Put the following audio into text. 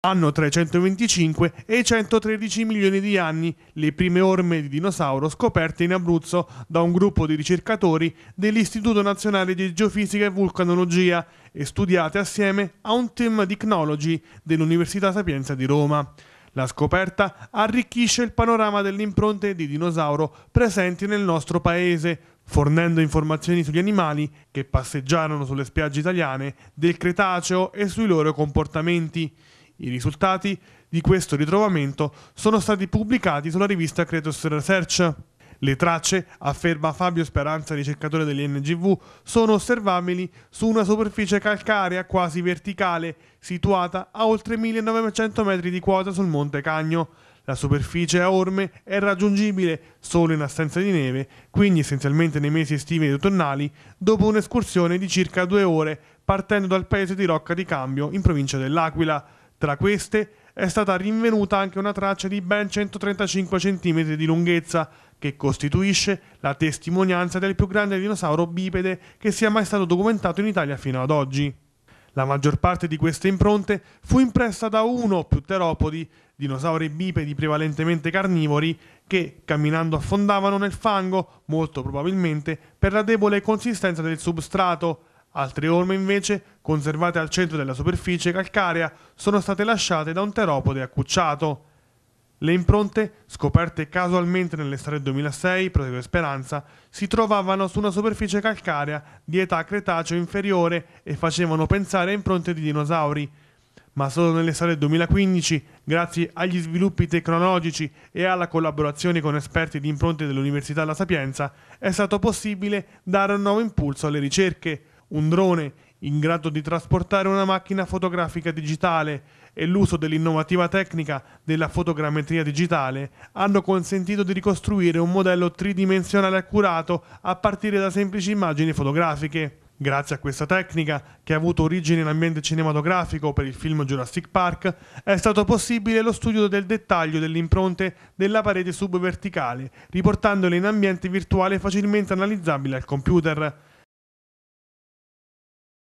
Hanno tra i 125 e i 113 milioni di anni le prime orme di dinosauro scoperte in Abruzzo da un gruppo di ricercatori dell'Istituto Nazionale di Geofisica e Vulcanologia e studiate assieme a un team di Cnologi dell'Università Sapienza di Roma. La scoperta arricchisce il panorama delle impronte di dinosauro presenti nel nostro paese, fornendo informazioni sugli animali che passeggiarono sulle spiagge italiane del Cretaceo e sui loro comportamenti. I risultati di questo ritrovamento sono stati pubblicati sulla rivista Kratos Research. Le tracce, afferma Fabio Speranza, ricercatore degli NGV, sono osservabili su una superficie calcarea quasi verticale, situata a oltre 1900 metri di quota sul Monte Cagno. La superficie a orme è raggiungibile solo in assenza di neve, quindi essenzialmente nei mesi estivi ed autunnali, dopo un'escursione di circa due ore partendo dal paese di Rocca di Cambio in provincia dell'Aquila. Tra queste è stata rinvenuta anche una traccia di ben 135 cm di lunghezza, che costituisce la testimonianza del più grande dinosauro bipede che sia mai stato documentato in Italia fino ad oggi. La maggior parte di queste impronte fu impressa da uno o più teropodi, dinosauri bipedi prevalentemente carnivori, che camminando affondavano nel fango, molto probabilmente per la debole consistenza del substrato, Altre orme invece, conservate al centro della superficie calcarea, sono state lasciate da un teropode accucciato. Le impronte, scoperte casualmente nell'estate 2006, prosegue Speranza, si trovavano su una superficie calcarea di età cretaceo inferiore e facevano pensare a impronte di dinosauri. Ma solo nell'estate 2015, grazie agli sviluppi tecnologici e alla collaborazione con esperti di impronte dell'Università La Sapienza, è stato possibile dare un nuovo impulso alle ricerche un drone in grado di trasportare una macchina fotografica digitale e l'uso dell'innovativa tecnica della fotogrammetria digitale hanno consentito di ricostruire un modello tridimensionale accurato a partire da semplici immagini fotografiche. Grazie a questa tecnica, che ha avuto origine in ambiente cinematografico per il film Jurassic Park, è stato possibile lo studio del dettaglio delle impronte della parete subverticale, riportandole in ambiente virtuale facilmente analizzabile al computer.